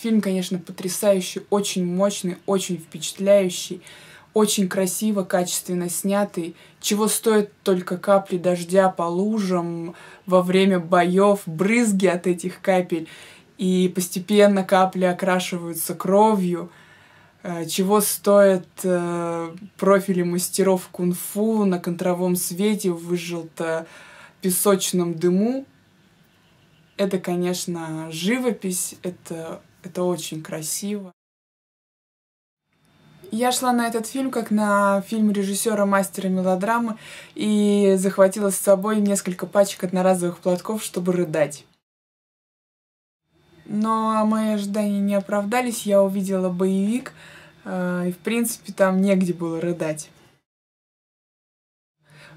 Фильм, конечно, потрясающий, очень мощный, очень впечатляющий, очень красиво, качественно снятый, чего стоят только капли дождя по лужам во время боев, брызги от этих капель, и постепенно капли окрашиваются кровью, э, чего стоят э, профили мастеров кунг-фу на контровом свете в выжжелто-песочном дыму, это, конечно, живопись, это это очень красиво. Я шла на этот фильм как на фильм режиссера мастера мелодрамы и захватила с собой несколько пачек одноразовых платков, чтобы рыдать. Но мои ожидания не оправдались, я увидела боевик, э, и в принципе там негде было рыдать.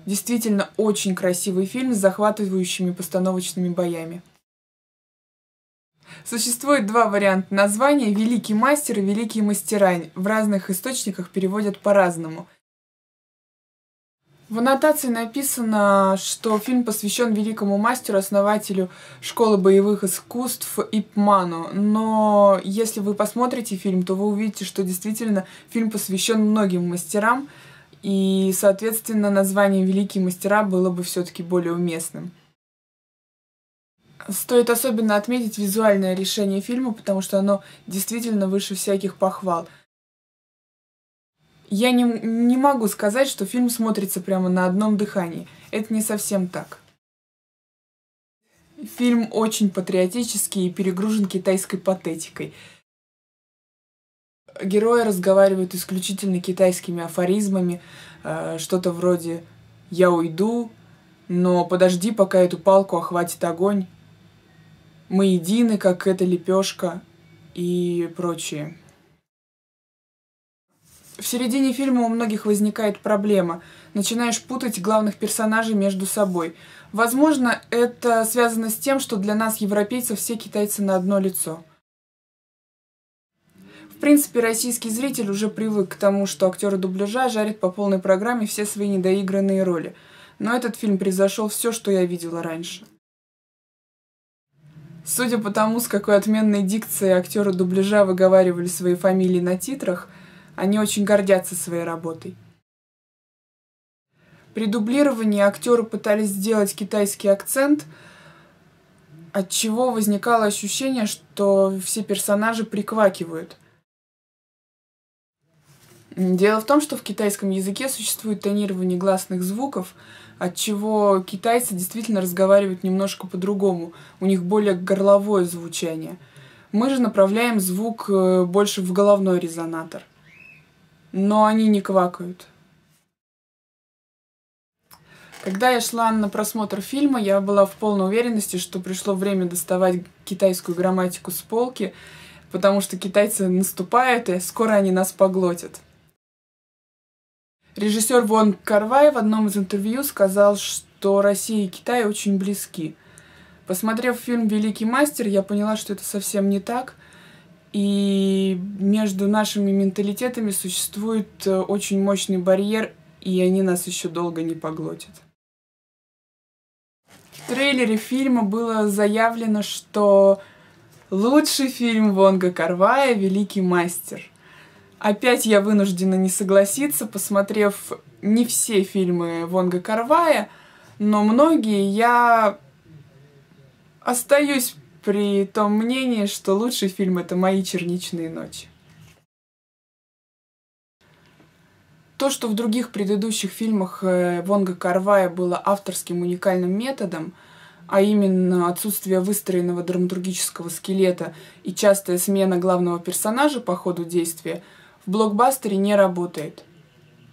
Действительно очень красивый фильм с захватывающими постановочными боями. Существует два варианта названия «Великий мастер» и «Великий мастерань». В разных источниках переводят по-разному. В аннотации написано, что фильм посвящен великому мастеру, основателю школы боевых искусств Ипману. Но если вы посмотрите фильм, то вы увидите, что действительно фильм посвящен многим мастерам, и, соответственно, название «Великие мастера» было бы все-таки более уместным. Стоит особенно отметить визуальное решение фильма, потому что оно действительно выше всяких похвал. Я не, не могу сказать, что фильм смотрится прямо на одном дыхании. Это не совсем так. Фильм очень патриотический и перегружен китайской патетикой. Герои разговаривают исключительно китайскими афоризмами, э, что-то вроде «я уйду», но подожди, пока эту палку охватит огонь. Мы едины, как эта лепешка и прочее. В середине фильма у многих возникает проблема. Начинаешь путать главных персонажей между собой. Возможно, это связано с тем, что для нас, европейцев, все китайцы на одно лицо. В принципе, российский зритель уже привык к тому, что актеры дубляжа жарят по полной программе все свои недоигранные роли. Но этот фильм превзошел все, что я видела раньше. Судя по тому, с какой отменной дикцией актеры дубляжа выговаривали свои фамилии на титрах, они очень гордятся своей работой. При дублировании актеры пытались сделать китайский акцент, от чего возникало ощущение, что все персонажи приквакивают – Дело в том, что в китайском языке существует тонирование гласных звуков, от чего китайцы действительно разговаривают немножко по-другому. У них более горловое звучание. Мы же направляем звук э, больше в головной резонатор. Но они не квакают. Когда я шла на просмотр фильма, я была в полной уверенности, что пришло время доставать китайскую грамматику с полки, потому что китайцы наступают, и скоро они нас поглотят. Режиссер Вон Карвай в одном из интервью сказал, что Россия и Китай очень близки. Посмотрев фильм «Великий мастер», я поняла, что это совсем не так. И между нашими менталитетами существует э, очень мощный барьер, и они нас еще долго не поглотят. В трейлере фильма было заявлено, что лучший фильм Вонга Карвая «Великий мастер». Опять я вынуждена не согласиться, посмотрев не все фильмы Вонга Карвая, но многие я остаюсь при том мнении, что лучший фильм это «Мои черничные ночи». То, что в других предыдущих фильмах э, Вонга Карвая было авторским уникальным методом, а именно отсутствие выстроенного драматургического скелета и частая смена главного персонажа по ходу действия – в блокбастере не работает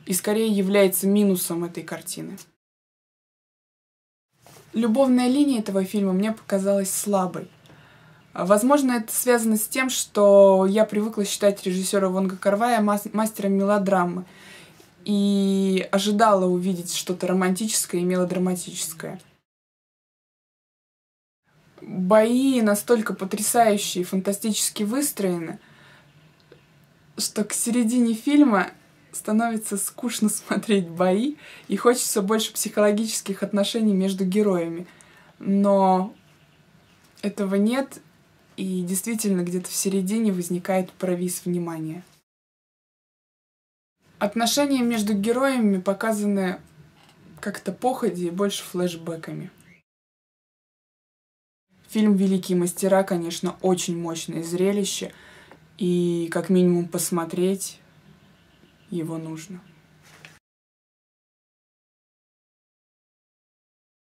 и скорее является минусом этой картины. Любовная линия этого фильма мне показалась слабой. Возможно, это связано с тем, что я привыкла считать режиссера Вонга Карвая мастером мелодрамы и ожидала увидеть что-то романтическое и мелодраматическое. Бои настолько потрясающие и фантастически выстроены – что к середине фильма становится скучно смотреть бои, и хочется больше психологических отношений между героями. Но этого нет, и действительно где-то в середине возникает провис внимания. Отношения между героями показаны как-то походи и больше флешбэками. Фильм «Великие мастера», конечно, очень мощное зрелище — и как минимум посмотреть его нужно.